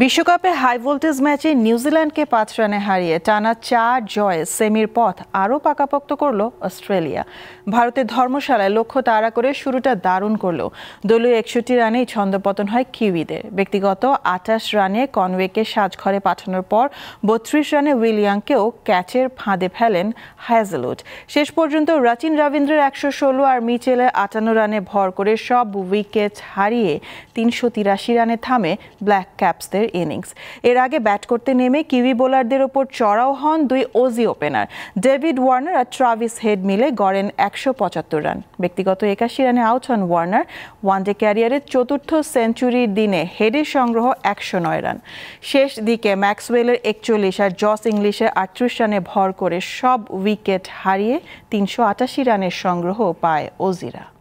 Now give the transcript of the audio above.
বিশ্বকাপে high voltage ম্যাচে নিউজিল্যান্ডকে পাঁচ রানে হারিয়ে টানা চার জয়ে সেমির পথ আরও পাকাপোক্ত করল অস্ট্রেলিয়া ভারতের ধর্মশালায় লক্ষ্য তাড়া করে শুরুটা দারুণ করল দলীয় একষট্টি রানেই ছন্দপতন হয় কিউইদের ব্যক্তিগত আঠাশ রানে কনওয়েকে সাজঘরে পাঠানোর পর বত্রিশ রানে উইলিয়াংকেও ক্যাচের ফাঁদে ফেলেন হ্যাজেলুড শেষ পর্যন্ত রাচিন রবীন্দ্রের একশো ষোলো আর মিচেলের আটান্ন রানে ভর করে সব উইকেট হারিয়ে তিনশো তিরাশি রানে থামে ব্ল্যাক ক্যাপসদের তাদের ইনিংস এর আগে ব্যাট করতে নেমে কিউই বোলারদের ওপর চড়াও হন দুই ওজি ওপেনার ডেভিড ওয়ার্নার আর ট্রাভিস হেড মিলে গড়েন একশো পঁচাত্তর রান ব্যক্তিগত একাশি রানে আউট হন ওয়ার্নার ওয়ানডে ক্যারিয়ারের চতুর্থ সেঞ্চুরির দিনে হেডের সংগ্রহ একশো নয় রান শেষ দিকে ম্যাক্সওয়েলের একচল্লিশ আর জস ইংলিশে আটত্রিশ রানে ভর করে সব উইকেট হারিয়ে তিনশো আটাশি রানের সংগ্রহ পায় ওজিরা